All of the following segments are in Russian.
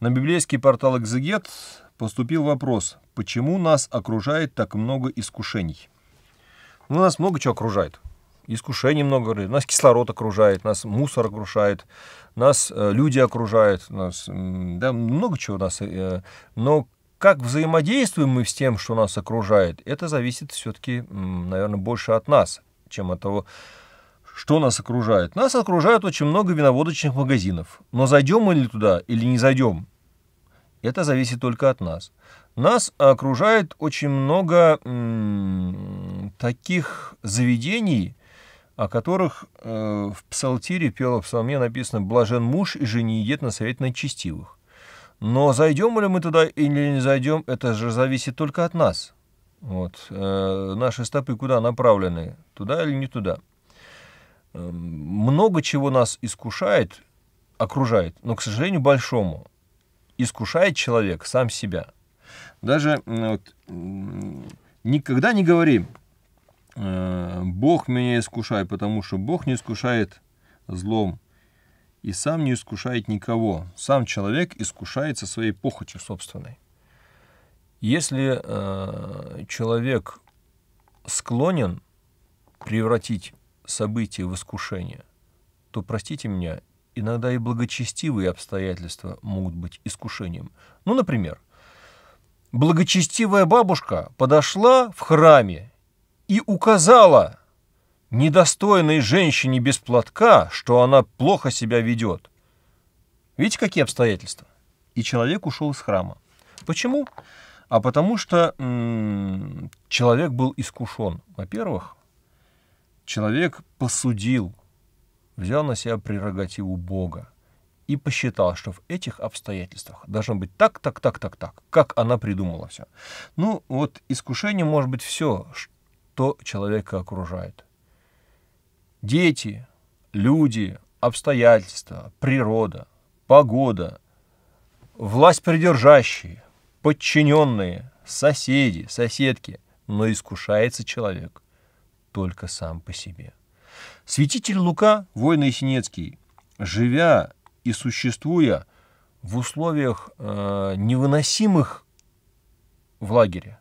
На библейский портал «Экзегет» поступил вопрос, почему нас окружает так много искушений? Ну, нас много чего окружает. Искушений много, нас кислород окружает, нас мусор окружает, нас э, люди окружают, нас, да, много чего нас. Э, но как взаимодействуем мы с тем, что нас окружает, это зависит все-таки, наверное, больше от нас, чем от того, что нас окружает? Нас окружает очень много виноводочных магазинов. Но зайдем мы ли туда или не зайдем? Это зависит только от нас. Нас окружает очень много таких заведений, о которых э, в псалтире, пела в псалме написано «блажен муж и жене едет на совет на нечестивых». Но зайдем ли мы туда или не зайдем, это же зависит только от нас. Вот. Э, наши стопы куда направлены? Туда или не туда? Эм, много чего нас искушает, окружает, но, к сожалению, большому. Искушает человек сам себя. Даже вот, никогда не говори, э, Бог меня искушает, потому что Бог не искушает злом и сам не искушает никого. Сам человек искушается своей похотью собственной. Если э, человек склонен превратить событий в искушение, то, простите меня, иногда и благочестивые обстоятельства могут быть искушением. Ну, например, благочестивая бабушка подошла в храме и указала недостойной женщине без платка, что она плохо себя ведет. Видите, какие обстоятельства? И человек ушел из храма. Почему? А потому что м -м, человек был искушен, во-первых, человек посудил, взял на себя прерогативу Бога и посчитал, что в этих обстоятельствах должно быть так, так, так, так, так, как она придумала все. Ну, вот искушение может быть все, что человека окружает. Дети, люди, обстоятельства, природа, погода, власть придержащие, подчиненные, соседи, соседки, но искушается человек – только сам по себе. Святитель Лука, войный Синецкий, живя и существуя в условиях э, невыносимых в лагере,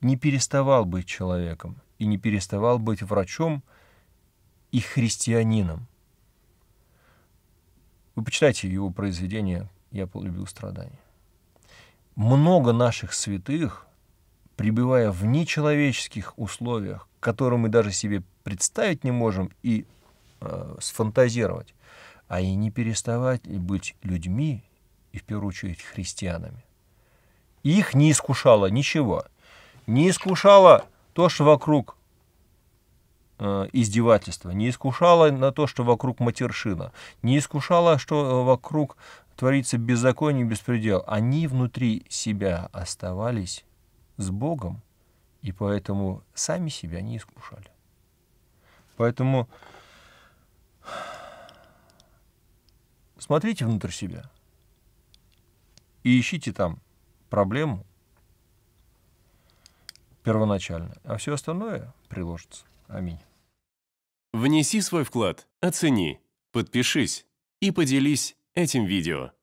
не переставал быть человеком и не переставал быть врачом и христианином. Вы почитайте его произведение «Я полюбил страдания». Много наших святых – пребывая в нечеловеческих условиях, которые мы даже себе представить не можем и э, сфантазировать, а и не переставать быть людьми и в первую очередь христианами. Их не искушало ничего. Не искушало то, что вокруг э, издевательства, не искушало на то, что вокруг матершина, не искушало, что э, вокруг творится беззаконие и беспредел. Они внутри себя оставались с Богом, и поэтому сами себя не искушали. Поэтому смотрите внутрь себя и ищите там проблему первоначально, а все остальное приложится. Аминь. Внеси свой вклад, оцени, подпишись и поделись этим видео.